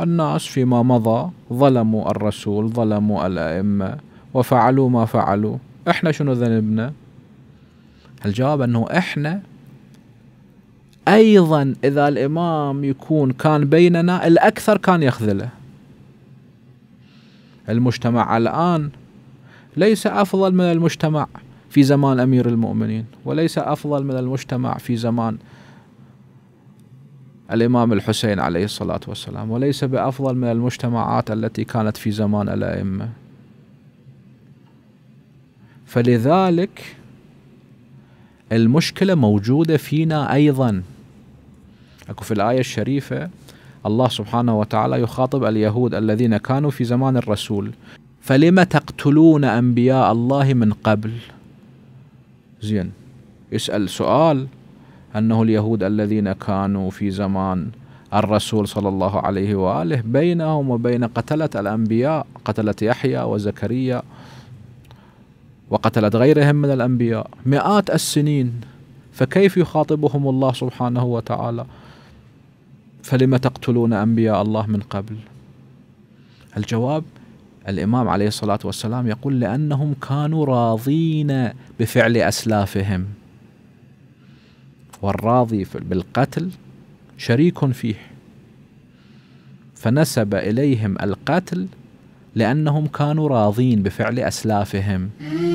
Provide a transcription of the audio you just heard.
الناس فيما مضى ظلموا الرسول ظلموا الأئمة وفعلوا ما فعلوا إحنا شنو ذنبنا الجواب أنه إحنا أيضا إذا الإمام يكون كان بيننا الأكثر كان يخذله المجتمع الآن ليس أفضل من المجتمع في زمان أمير المؤمنين وليس أفضل من المجتمع في زمان الإمام الحسين عليه الصلاة والسلام وليس بأفضل من المجتمعات التي كانت في زمان الأئمة فلذلك المشكلة موجودة فينا أيضا أكو في الآية الشريفة الله سبحانه وتعالى يخاطب اليهود الذين كانوا في زمان الرسول فلم تقتلون أنبياء الله من قبل زين يسأل سؤال أنه اليهود الذين كانوا في زمان الرسول صلى الله عليه وآله بينهم وبين قتلة الأنبياء قتلة يحيى وزكريا وقتلت غيرهم من الأنبياء مئات السنين فكيف يخاطبهم الله سبحانه وتعالى فلم تقتلون أنبياء الله من قبل الجواب الإمام عليه الصلاة والسلام يقول لأنهم كانوا راضين بفعل أسلافهم والراضي بالقتل شريك فيه فنسب اليهم القتل لانهم كانوا راضين بفعل اسلافهم